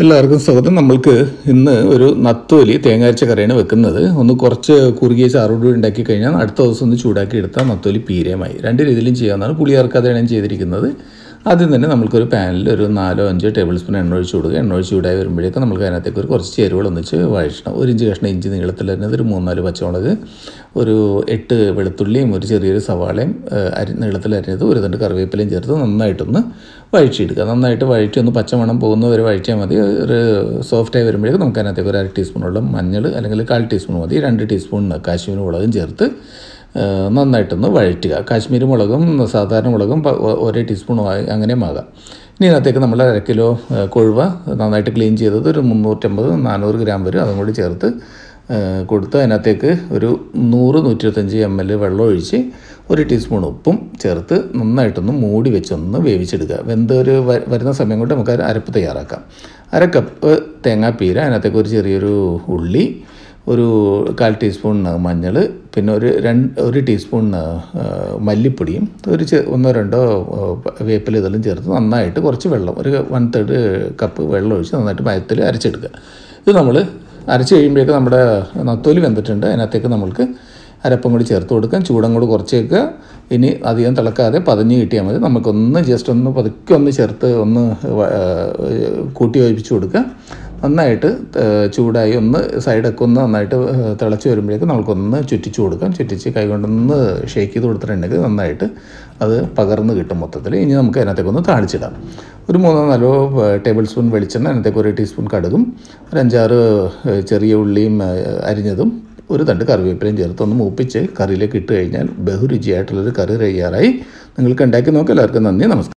എല്ലാവർക്കും സ്വാഗതം നമ്മൾക്ക് ഇന്ന് ഒരു നത്തോലി തേങ്ങാരച്ച കറിയാണ് വെക്കുന്നത് ഒന്ന് കുറച്ച് കുറുകിയ ചാറോട് ഉണ്ടാക്കി കഴിഞ്ഞാൽ അടുത്ത ദിവസം ഒന്ന് ചൂടാക്കി എടുത്താൽ നത്തോലി പീരയമായി രണ്ട് രീതിയിലും ചെയ്യാവുന്നതാണ് ഞാൻ ചെയ്തിരിക്കുന്നത് ആദ്യം തന്നെ നമുക്കൊരു പാനിൽ ഒരു നാലോ അഞ്ചോ ടേബിൾ സ്പൂൺ എണ്ണ ഒഴിച്ച് കൊടുക്കുക എണ്ണ ഒഴിച്ച് ചൂടായി വരുമ്പോഴേക്കും നമുക്ക് അതിനകത്തേക്ക് ഒരു കുറച്ച് ചേരുവകൾ ഒന്നിച്ച് വഴറ്റണം ഒരു ഇഞ്ച് കഷ്ണം ഇഞ്ചി നീളത്തിൽ തന്നെ ഒരു മൂന്നാല് പച്ചമുളക് ഒരു എട്ട് വെളുത്തുള്ളിയും ഒരു ചെറിയൊരു സവാളയും അരി നീളത്തിൽ അരിഞ്ഞത് ഒരു തണ്ട് കറിവേപ്പിലയും ചേർത്ത് നന്നായിട്ടൊന്ന് വഴിച്ചെടുക്കുക നന്നായിട്ട് വഴിച്ച് ഒന്ന് പച്ചമണം പോകുന്നവരെ വഴിച്ചാൽ മതി ഒരു സോഫ്റ്റായി വരുമ്പോഴേക്കും നമുക്ക് അതിനകത്തേക്ക് ഒരു അര ടീസ്പൂണോളം മഞ്ഞൾ അല്ലെങ്കിൽ കാൽ ടീസ്പൂൺ മതി രണ്ട് ടീസ്പൂൺ കാശ്മീരി മുളകും ചേർത്ത് നന്നായിട്ടൊന്ന് വഴറ്റുക കാശ്മീരി മുളകും സാധാരണ മുളകും ഒരേ ടീസ്പൂണുമായി അങ്ങനെ ആകാം ഇനി അതിനകത്തേക്ക് നമ്മൾ അര കിലോ കൊഴുവ നന്നായിട്ട് ക്ലീൻ ചെയ്തത് ഒരു മുന്നൂറ്റമ്പത് നാനൂറ് ഗ്രാം വരും അതും കൂടി ചേർത്ത് കൊടുത്ത് അതിനകത്തേക്ക് ഒരു നൂറ് നൂറ്റിരുപത്തഞ്ച് എം എൽ വെള്ളം ഒഴിച്ച് ഒരു ടീസ്പൂൺ ഉപ്പും ചേർത്ത് നന്നായിട്ടൊന്ന് മൂടി വെച്ചൊന്ന് വേവിച്ചെടുക്കുക വെന്ത് ഒരു വരുന്ന സമയം കൊണ്ട് നമുക്ക് അരപ്പ് തയ്യാറാക്കാം അര കപ്പ് തേങ്ങാപ്പീര അതിനകത്തേക്ക് ഒരു ചെറിയൊരു ഉള്ളി ഒരു കാൽ ടീസ്പൂണിന് മഞ്ഞൾ പിന്നെ ഒരു രണ്ട് ഒരു ടീസ്പൂണിന് മല്ലിപ്പൊടിയും ഒരു ഒന്നോ രണ്ടോ വേപ്പിൽ ഇതെല്ലാം ചേർത്ത് നന്നായിട്ട് കുറച്ച് വെള്ളം ഒരു വൺ തേർഡ് കപ്പ് വെള്ളം ഒഴിച്ച് നന്നായിട്ട് മയത്തിൽ അരച്ചെടുക്കുക ഇത് നമ്മൾ അരച്ച് കഴിയുമ്പോഴേക്ക് നമ്മുടെ നത്തോലി വെന്തിട്ടുണ്ട് അതിനകത്തേക്ക് നമ്മൾക്ക് അരപ്പം കൂടി ചേർത്ത് കൊടുക്കാം ചൂടം കൂടി കുറച്ചേക്കുക ഇനി അധികം തിളക്കാതെ പതഞ്ഞ് കിട്ടിയാൽ മതി നമുക്കൊന്ന് ജസ്റ്റ് ഒന്ന് പതുക്കെ ഒന്ന് ചേർത്ത് ഒന്ന് കൂട്ടി വയ്പ്പിച്ച് കൊടുക്കുക നന്നായിട്ട് ചൂടായി ഒന്ന് സൈഡൊക്കെ ഒന്ന് നന്നായിട്ട് തിളച്ച് വരുമ്പോഴേക്കും നമുക്കൊന്ന് ചുറ്റിച്ച് കൊടുക്കാം ചുറ്റിച്ച് കൈകൊണ്ടൊന്ന് ഷേക്ക് ചെയ്ത് കൊടുത്തിട്ടുണ്ടെങ്കിൽ നന്നായിട്ട് അത് പകർന്ന് കിട്ടും മൊത്തത്തിൽ ഇനി നമുക്ക് അതിനകത്തേക്കൊന്ന് താളിച്ചിടാം ഒരു മൂന്നോ നാലോ ടേബിൾ സ്പൂൺ വെളിച്ചെണ്ണ അതിനകത്തേക്ക് ഒരു ടീസ്പൂൺ കടുകും ഒരു അഞ്ചാറ് ചെറിയ ഉള്ളിയും അരിഞ്ഞതും ഒരു തണ്ട് കറിവേപ്പിലയും ചേർത്ത് ഒന്ന് മൂപ്പിച്ച് കറിയിലേക്ക് ഇട്ട് കഴിഞ്ഞാൽ ബഹുരുചിയായിട്ടുള്ളൊരു കറി തയ്യാറായി നിങ്ങൾക്ക് ഉണ്ടാക്കി നോക്കാം എല്ലാവർക്കും നന്ദി നമസ്കാരം